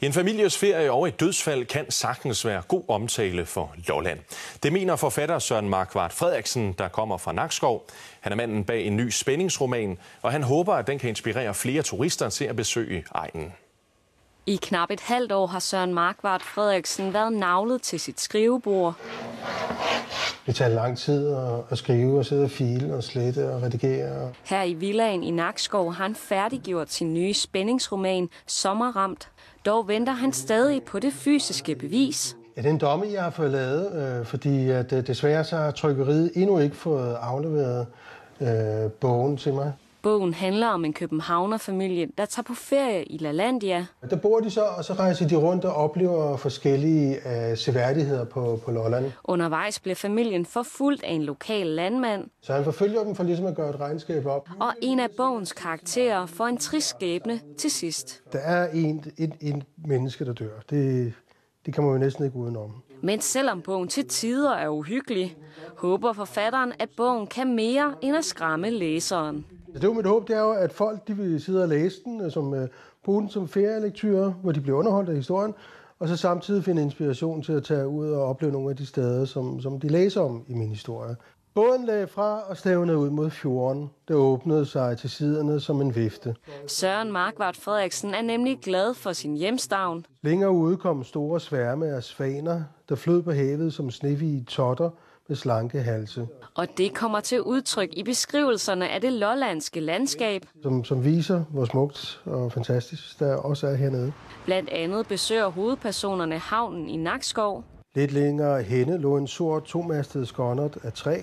En families ferie over et dødsfald kan sagtens være god omtale for Lolland. Det mener forfatter Søren Markvart Frederiksen, der kommer fra Nakskov. Han er manden bag en ny spændingsroman, og han håber, at den kan inspirere flere turister til at besøge egnen. I knap et halvt år har Søren Markvart Frederiksen været navlet til sit skrivebord. Det tager lang tid at, at skrive og sidde og file og slette og redigere. Her i villaen i Nakskov har han færdiggjort sin nye spændingsroman Sommerramt. Dog venter han stadig på det fysiske bevis. Ja, det er en domme, jeg har fået lavet, øh, fordi at, øh, desværre så har trykkeriet endnu ikke fået afleveret øh, bogen til mig. Bogen handler om en københavnerfamilie, der tager på ferie i LaLandia. Der bor de så, og så rejser de rundt og oplever forskellige uh, seværdigheder på, på Lolland. Undervejs bliver familien forfulgt af en lokal landmand. Så han forfølger dem for ligesom at gøre et regnskab op. Og en af bogens karakterer får en trist skæbne til sidst. Der er en, en, en menneske, der dør. Det, det kan man jo næsten ikke udenom. Men selvom bogen til tider er uhyggelig, håber forfatteren, at bogen kan mere end at skræmme læseren. Det er jo mit håb, det er jo, at folk de vil sidde og læse den, øh, som, uh, bruge den som ferielektyr, hvor de bliver underholdt af historien, og så samtidig finde inspiration til at tage ud og opleve nogle af de steder, som, som de læser om i min historie. Båden lagde fra og stævnede ud mod fjorden, der åbnede sig til siderne som en vifte. Søren Markvart Frederiksen er nemlig glad for sin hjemstavn. Længere ude kom store sværme af svaner, der flød på havet som snevige totter med slanke halse. Og det kommer til udtryk i beskrivelserne af det lollandske landskab. Som, som viser, hvor smukt og fantastisk der også er hernede. Blandt andet besøger hovedpersonerne havnen i Nakskov, Lidt længere henne lå en sort tomastet skonnert af træ.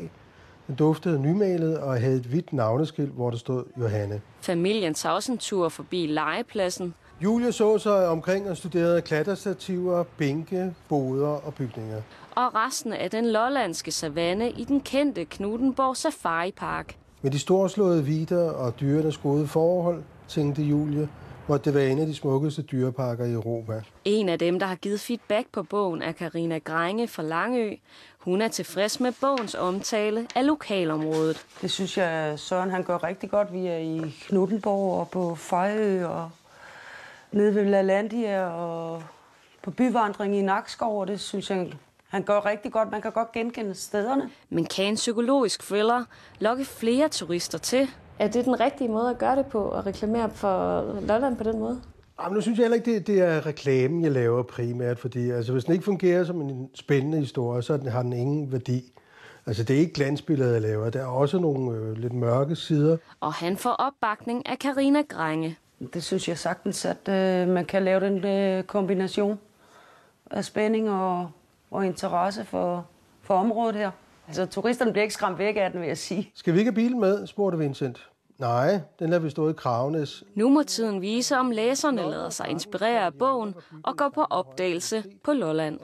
Den duftede nymalet og havde et hvidt navneskilt, hvor der stod Johanne. Familien tager også en tur forbi legepladsen. Julie så sig omkring og studerede klatrestativer, bænke, boder og bygninger. Og resten af den lollandske savanne i den kendte Knudenborg Safari Park. Med de storslåede vider og dyrenes gode forhold, tænkte Julie, måtte det være en af de smukkeste dyreparker i Europa. En af dem, der har givet feedback på bogen, er Karina Grænge fra Langø. Hun er tilfreds med bogens omtale af lokalområdet. Det synes jeg, Søren han gør rigtig godt. Vi er i Knuttenborg og på Fejø og nede ved Lalandia og på byvandring i Nakskov, og det synes jeg, han gør rigtig godt. Man kan godt genkende stederne. Men kan en psykologisk thriller lokke flere turister til? Er det den rigtige måde at gøre det på, at reklamere for Lolland på den måde? Jamen, nu synes jeg heller ikke, det, det er reklamen, jeg laver primært, fordi altså, hvis den ikke fungerer som en spændende historie, så har den ingen værdi. Altså, det er ikke glansbilleder, jeg laver. Der er også nogle øh, lidt mørke sider. Og han får opbakning af Karina Grænge. Det synes jeg sagtens, at øh, man kan lave den øh, kombination af spænding og, og interesse for, for området her. Altså, turisterne bliver ikke skræmt væk af den, vil jeg sige. Skal vi ikke have bilen med, spurgte Vincent. Nej, den lader vi stå i Kravnes. Nu må tiden vise, om læserne lader sig inspirere af bogen og går på opdagelse på Lolland.